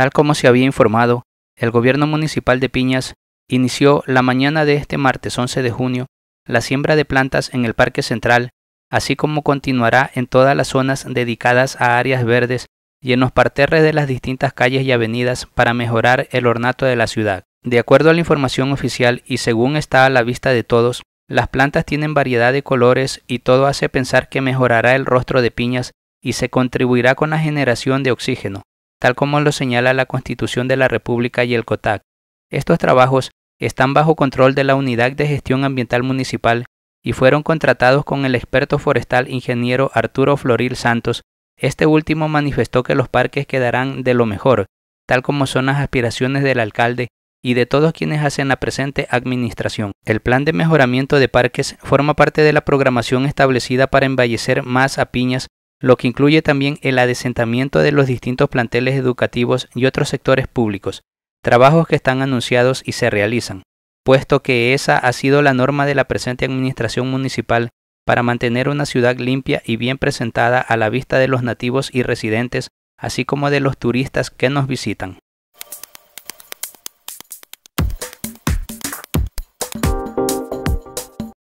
Tal como se había informado, el gobierno municipal de Piñas inició la mañana de este martes 11 de junio la siembra de plantas en el Parque Central, así como continuará en todas las zonas dedicadas a áreas verdes y en los parterres de las distintas calles y avenidas para mejorar el ornato de la ciudad. De acuerdo a la información oficial y según está a la vista de todos, las plantas tienen variedad de colores y todo hace pensar que mejorará el rostro de piñas y se contribuirá con la generación de oxígeno tal como lo señala la Constitución de la República y el COTAC. Estos trabajos están bajo control de la Unidad de Gestión Ambiental Municipal y fueron contratados con el experto forestal ingeniero Arturo Floril Santos. Este último manifestó que los parques quedarán de lo mejor, tal como son las aspiraciones del alcalde y de todos quienes hacen la presente administración. El plan de mejoramiento de parques forma parte de la programación establecida para embellecer más a Piñas lo que incluye también el adesentamiento de los distintos planteles educativos y otros sectores públicos, trabajos que están anunciados y se realizan, puesto que esa ha sido la norma de la presente administración municipal para mantener una ciudad limpia y bien presentada a la vista de los nativos y residentes, así como de los turistas que nos visitan.